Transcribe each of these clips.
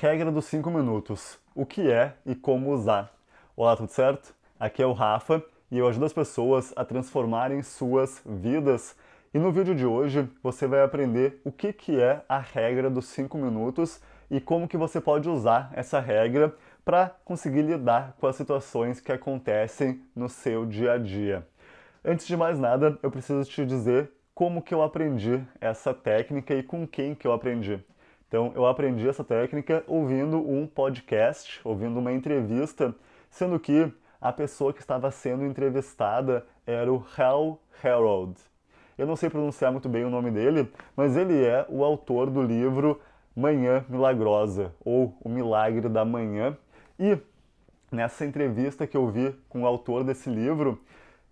Regra dos 5 minutos: o que é e como usar. Olá, tudo certo? Aqui é o Rafa e eu ajudo as pessoas a transformarem suas vidas. E no vídeo de hoje você vai aprender o que, que é a regra dos 5 minutos e como que você pode usar essa regra para conseguir lidar com as situações que acontecem no seu dia a dia. Antes de mais nada, eu preciso te dizer como que eu aprendi essa técnica e com quem que eu aprendi. Então, eu aprendi essa técnica ouvindo um podcast, ouvindo uma entrevista, sendo que a pessoa que estava sendo entrevistada era o Hal Harold. Eu não sei pronunciar muito bem o nome dele, mas ele é o autor do livro Manhã Milagrosa ou O Milagre da Manhã. E nessa entrevista que eu vi com o autor desse livro,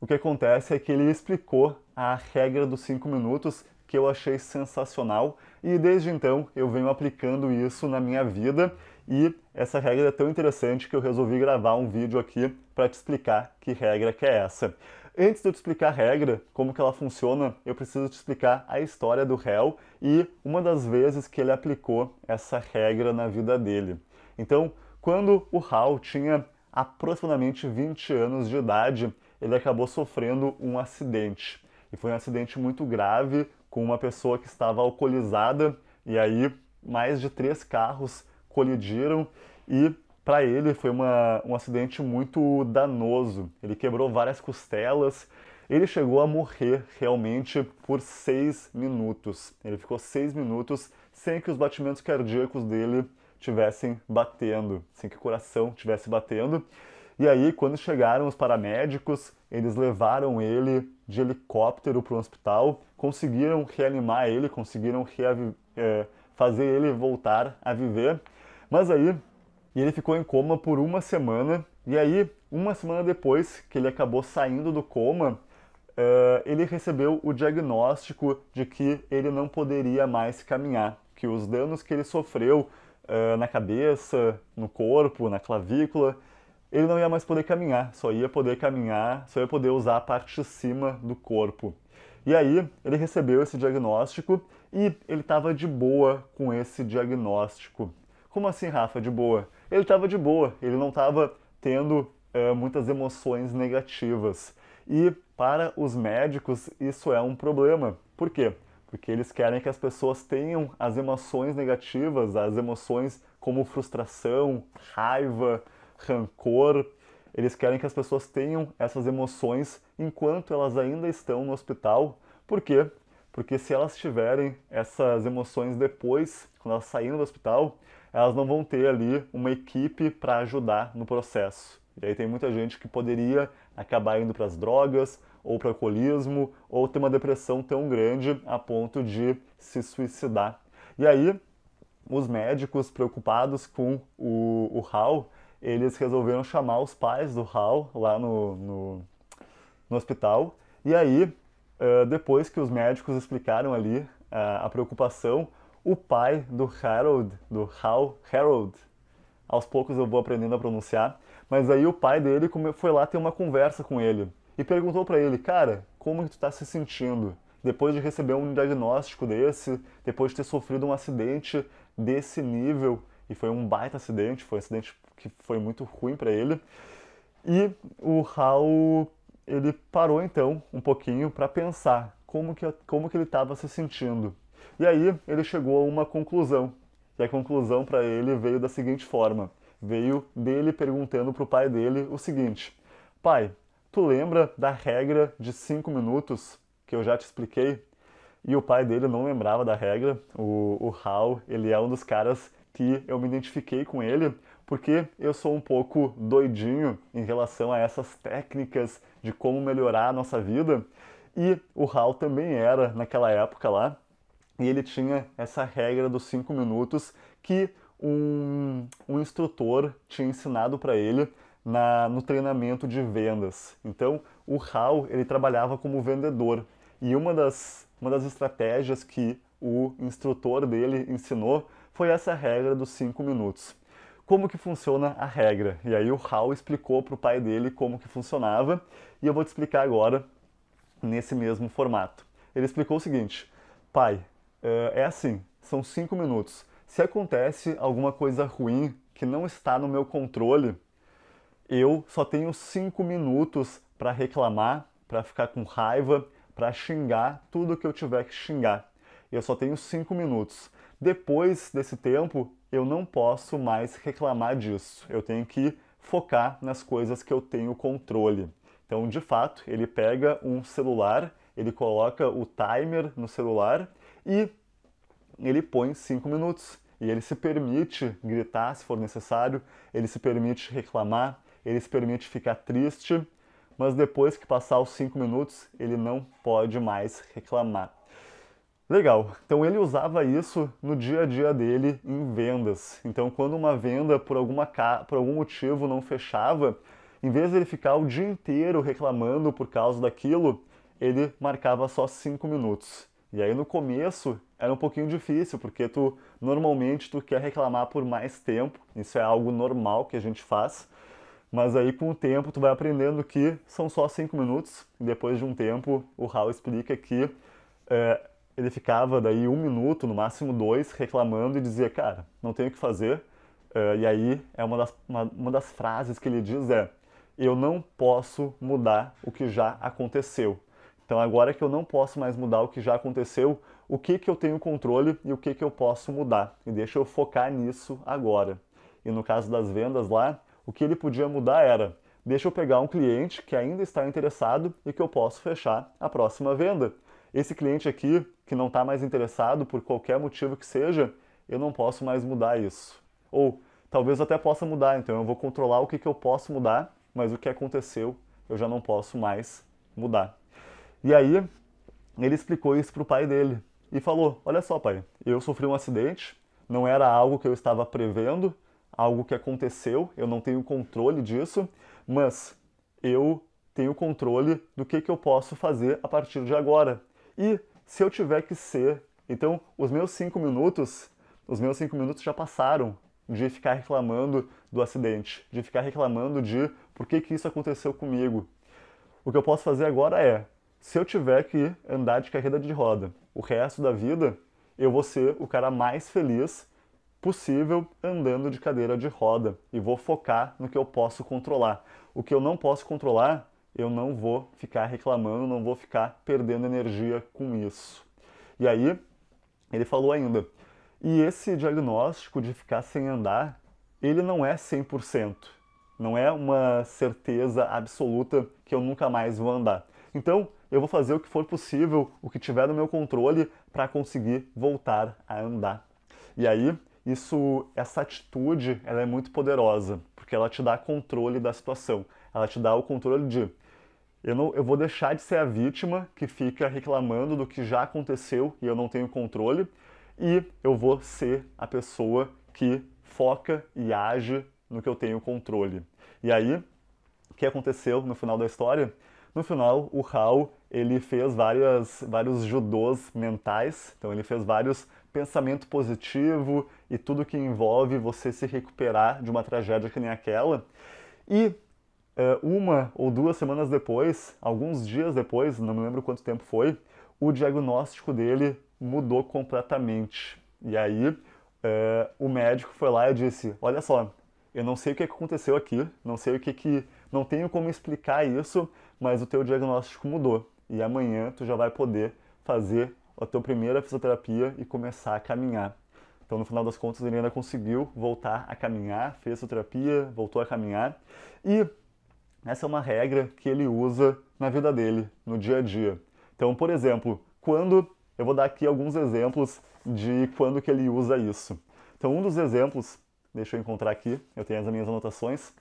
o que acontece é que ele explicou a regra dos cinco minutos que eu achei sensacional e desde então eu venho aplicando isso na minha vida e essa regra é tão interessante que eu resolvi gravar um vídeo aqui para te explicar que regra que é essa. Antes de eu te explicar a regra, como que ela funciona, eu preciso te explicar a história do réu e uma das vezes que ele aplicou essa regra na vida dele. Então, quando o Hal tinha aproximadamente 20 anos de idade, ele acabou sofrendo um acidente. E foi um acidente muito grave, com uma pessoa que estava alcoolizada e aí mais de três carros colidiram e para ele foi uma, um acidente muito danoso. Ele quebrou várias costelas. Ele chegou a morrer realmente por seis minutos. Ele ficou seis minutos sem que os batimentos cardíacos dele tivessem batendo, sem que o coração tivesse batendo. E aí, quando chegaram os paramédicos, eles levaram ele de helicóptero para o hospital, conseguiram reanimar ele, conseguiram é, fazer ele voltar a viver. Mas aí, ele ficou em coma por uma semana, e aí, uma semana depois que ele acabou saindo do coma, é, ele recebeu o diagnóstico de que ele não poderia mais caminhar, que os danos que ele sofreu é, na cabeça, no corpo, na clavícula, ele não ia mais poder caminhar, só ia poder caminhar, só ia poder usar a parte de cima do corpo. E aí ele recebeu esse diagnóstico e ele estava de boa com esse diagnóstico. Como assim, Rafa, de boa? Ele estava de boa, ele não estava tendo é, muitas emoções negativas. E para os médicos isso é um problema. Por quê? Porque eles querem que as pessoas tenham as emoções negativas, as emoções como frustração, raiva, rancor, eles querem que as pessoas tenham essas emoções enquanto elas ainda estão no hospital. Por quê? Porque se elas tiverem essas emoções depois, quando elas saírem do hospital, elas não vão ter ali uma equipe para ajudar no processo. E aí tem muita gente que poderia acabar indo para as drogas, ou para o alcoolismo, ou ter uma depressão tão grande a ponto de se suicidar. E aí, os médicos preocupados com o, o Hal, eles resolveram chamar os pais do Hal lá no, no, no hospital. E aí, uh, depois que os médicos explicaram ali uh, a preocupação, o pai do Harold, do Hal, Harold, aos poucos eu vou aprendendo a pronunciar, mas aí o pai dele foi lá ter uma conversa com ele e perguntou para ele, cara, como que tu tá se sentindo? Depois de receber um diagnóstico desse, depois de ter sofrido um acidente desse nível, e foi um baita acidente, foi um acidente que foi muito ruim para ele. E o Hal ele parou então um pouquinho para pensar como que, como que ele estava se sentindo. E aí ele chegou a uma conclusão. E a conclusão para ele veio da seguinte forma: veio dele perguntando para o pai dele o seguinte: Pai, tu lembra da regra de cinco minutos que eu já te expliquei? E o pai dele não lembrava da regra. O, o Hal, ele é um dos caras que eu me identifiquei com ele, porque eu sou um pouco doidinho em relação a essas técnicas de como melhorar a nossa vida. E o Hal também era naquela época lá, e ele tinha essa regra dos cinco minutos que um, um instrutor tinha ensinado para ele na, no treinamento de vendas. Então, o Hal ele trabalhava como vendedor e uma das, uma das estratégias que o instrutor dele ensinou foi essa regra dos 5 minutos. Como que funciona a regra? E aí o Hal explicou para o pai dele como que funcionava e eu vou te explicar agora nesse mesmo formato. Ele explicou o seguinte: pai, eh, é assim, são 5 minutos. Se acontece alguma coisa ruim que não está no meu controle, eu só tenho 5 minutos para reclamar, para ficar com raiva, para xingar tudo que eu tiver que xingar. Eu só tenho 5 minutos. Depois desse tempo, eu não posso mais reclamar disso. Eu tenho que focar nas coisas que eu tenho controle. Então, de fato, ele pega um celular, ele coloca o timer no celular e ele põe cinco minutos. E ele se permite gritar se for necessário, ele se permite reclamar, ele se permite ficar triste, mas depois que passar os cinco minutos, ele não pode mais reclamar. Legal. Então ele usava isso no dia a dia dele em vendas. Então quando uma venda por alguma por algum motivo não fechava, em vez de ele ficar o dia inteiro reclamando por causa daquilo, ele marcava só cinco minutos. E aí no começo era um pouquinho difícil, porque tu normalmente tu quer reclamar por mais tempo, isso é algo normal que a gente faz. Mas aí com o tempo tu vai aprendendo que são só cinco minutos, e depois de um tempo o Hal explica que é, ele ficava daí um minuto, no máximo dois, reclamando e dizia, cara, não tenho o que fazer. Uh, e aí é uma das, uma, uma das frases que ele diz é, eu não posso mudar o que já aconteceu. Então agora que eu não posso mais mudar o que já aconteceu, o que, que eu tenho controle e o que, que eu posso mudar. E deixa eu focar nisso agora. E no caso das vendas lá, o que ele podia mudar era: deixa eu pegar um cliente que ainda está interessado e que eu posso fechar a próxima venda. Esse cliente aqui que não está mais interessado por qualquer motivo que seja, eu não posso mais mudar isso. Ou talvez até possa mudar, então eu vou controlar o que, que eu posso mudar, mas o que aconteceu eu já não posso mais mudar. E aí ele explicou isso para o pai dele e falou: Olha só, pai, eu sofri um acidente, não era algo que eu estava prevendo, algo que aconteceu, eu não tenho controle disso, mas eu tenho controle do que, que eu posso fazer a partir de agora. E se eu tiver que ser. Então, os meus cinco minutos, os meus cinco minutos já passaram de ficar reclamando do acidente, de ficar reclamando de por que, que isso aconteceu comigo. O que eu posso fazer agora é, se eu tiver que andar de carreira de roda o resto da vida, eu vou ser o cara mais feliz possível andando de cadeira de roda e vou focar no que eu posso controlar. O que eu não posso controlar eu não vou ficar reclamando, não vou ficar perdendo energia com isso. E aí, ele falou ainda, e esse diagnóstico de ficar sem andar, ele não é 100%. Não é uma certeza absoluta que eu nunca mais vou andar. Então, eu vou fazer o que for possível, o que tiver no meu controle, para conseguir voltar a andar. E aí, isso, essa atitude, ela é muito poderosa, porque ela te dá controle da situação. Ela te dá o controle de eu, não, eu vou deixar de ser a vítima que fica reclamando do que já aconteceu e eu não tenho controle, e eu vou ser a pessoa que foca e age no que eu tenho controle. E aí, o que aconteceu no final da história? No final, o Hal ele fez várias, vários judôs mentais, então ele fez vários pensamento positivo e tudo que envolve você se recuperar de uma tragédia que nem aquela. E eh, uma ou duas semanas depois, alguns dias depois, não me lembro quanto tempo foi, o diagnóstico dele mudou completamente. E aí eh, o médico foi lá e disse: Olha só, eu não sei o que aconteceu aqui, não sei o que que. Não tenho como explicar isso, mas o teu diagnóstico mudou. E amanhã tu já vai poder fazer a tua primeira fisioterapia e começar a caminhar. Então, no final das contas, ele ainda conseguiu voltar a caminhar, fez fisioterapia, voltou a caminhar. E essa é uma regra que ele usa na vida dele, no dia a dia. Então, por exemplo, quando eu vou dar aqui alguns exemplos de quando que ele usa isso. Então, um dos exemplos, deixa eu encontrar aqui, eu tenho as minhas anotações.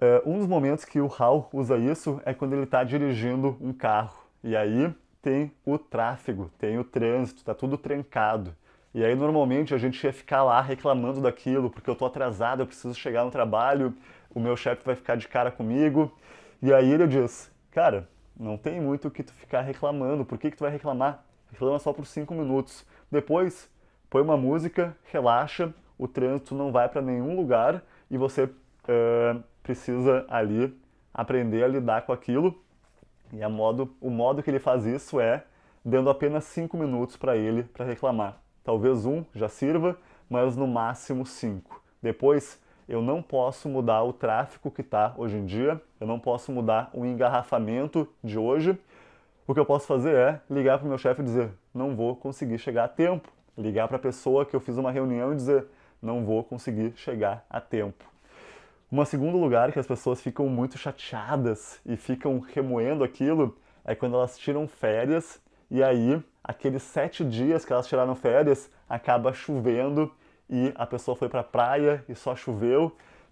Uh, um dos momentos que o Hal usa isso é quando ele está dirigindo um carro. E aí tem o tráfego, tem o trânsito, está tudo trancado. E aí normalmente a gente ia ficar lá reclamando daquilo, porque eu tô atrasado, eu preciso chegar no trabalho, o meu chefe vai ficar de cara comigo. E aí ele diz, cara, não tem muito o que tu ficar reclamando, por que, que tu vai reclamar? Reclama só por cinco minutos. Depois, põe uma música, relaxa, o trânsito não vai para nenhum lugar e você uh, precisa ali aprender a lidar com aquilo. E a modo, o modo que ele faz isso é dando apenas cinco minutos para ele para reclamar talvez um já sirva, mas no máximo cinco. Depois, eu não posso mudar o tráfego que está hoje em dia, eu não posso mudar o engarrafamento de hoje. O que eu posso fazer é ligar para o meu chefe e dizer: não vou conseguir chegar a tempo. Ligar para a pessoa que eu fiz uma reunião e dizer: não vou conseguir chegar a tempo. Um segundo lugar que as pessoas ficam muito chateadas e ficam remoendo aquilo é quando elas tiram férias e aí, aqueles sete dias que elas tiraram férias, acaba chovendo e a pessoa foi para a praia e só choveu.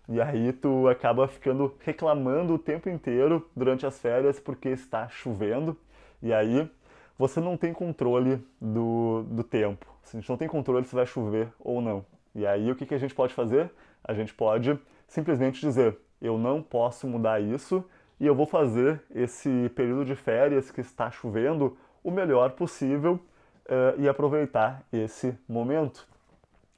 E aí tu acaba ficando reclamando o tempo inteiro durante as férias porque está chovendo. E aí você não tem controle do, do tempo. a gente não tem controle se vai chover ou não. E aí o que, que a gente pode fazer? A gente pode simplesmente dizer, eu não posso mudar isso e eu vou fazer esse período de férias que está chovendo o melhor possível uh, e aproveitar esse momento.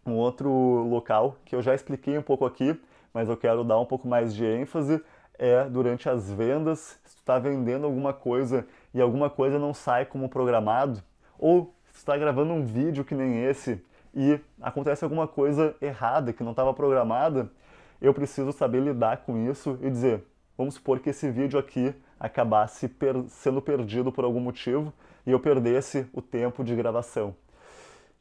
Um outro local que eu já expliquei um pouco aqui, mas eu quero dar um pouco mais de ênfase, é durante as vendas. Se tu está vendendo alguma coisa e alguma coisa não sai como programado, ou se está gravando um vídeo que nem esse e acontece alguma coisa errada que não estava programada, eu preciso saber lidar com isso e dizer: vamos supor que esse vídeo aqui acabasse per sendo perdido por algum motivo, e eu perdesse o tempo de gravação.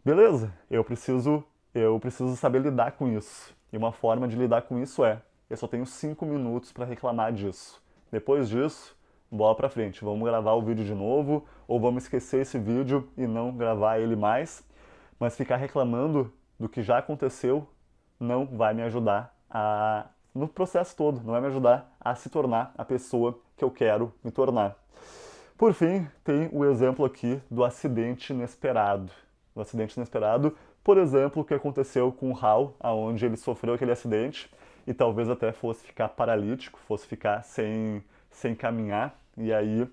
Beleza? Eu preciso eu preciso saber lidar com isso. E uma forma de lidar com isso é: eu só tenho cinco minutos para reclamar disso. Depois disso, bola para frente. Vamos gravar o vídeo de novo ou vamos esquecer esse vídeo e não gravar ele mais. Mas ficar reclamando do que já aconteceu não vai me ajudar a no processo todo, não vai me ajudar a se tornar a pessoa que eu quero me tornar. Por fim, tem o exemplo aqui do acidente inesperado. O acidente inesperado, por exemplo, o que aconteceu com o Hal, aonde ele sofreu aquele acidente e talvez até fosse ficar paralítico, fosse ficar sem, sem caminhar, e aí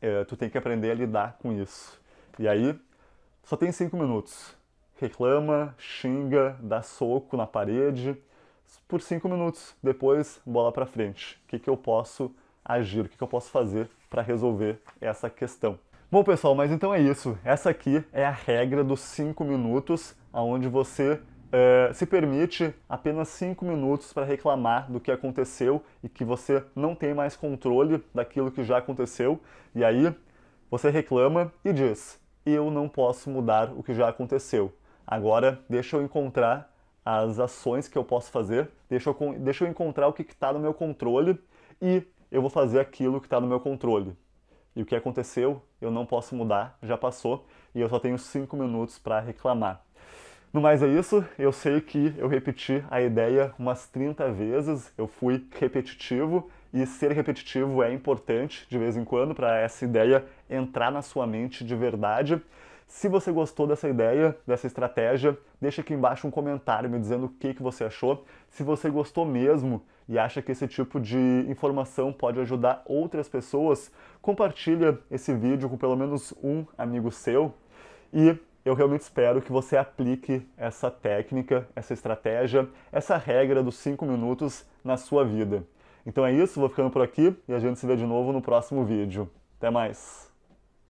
é, tu tem que aprender a lidar com isso. E aí, só tem cinco minutos. Reclama, xinga, dá soco na parede, por cinco minutos. Depois, bola para frente. O que, que eu posso fazer? agir, o que, eu posso fazer para resolver essa questão. Bom, pessoal, mas então é isso. Essa aqui é a regra dos 5 minutos, onde você é, se permite apenas 5 minutos para reclamar do que aconteceu e que você não tem mais controle daquilo que já aconteceu. E aí você reclama e diz: Eu não posso mudar o que já aconteceu. Agora deixa eu encontrar as ações que eu posso fazer, deixa eu, deixa eu encontrar o que está no meu controle e eu vou fazer aquilo que está no meu controle. E o que aconteceu, eu não posso mudar, já passou, e eu só tenho cinco minutos para reclamar. No mais é isso, eu sei que eu repeti a ideia umas 30 vezes, eu fui repetitivo, e ser repetitivo é importante de vez em quando para essa ideia entrar na sua mente de verdade. Se você gostou dessa ideia, dessa estratégia, deixa aqui embaixo um comentário me dizendo o que, que você achou. Se você gostou mesmo e acha que esse tipo de informação pode ajudar outras pessoas, compartilha esse vídeo com pelo menos um amigo seu e eu realmente espero que você aplique essa técnica, essa estratégia, essa regra dos 5 minutos na sua vida. Então é isso, vou ficando por aqui e a gente se vê de novo no próximo vídeo. Até mais!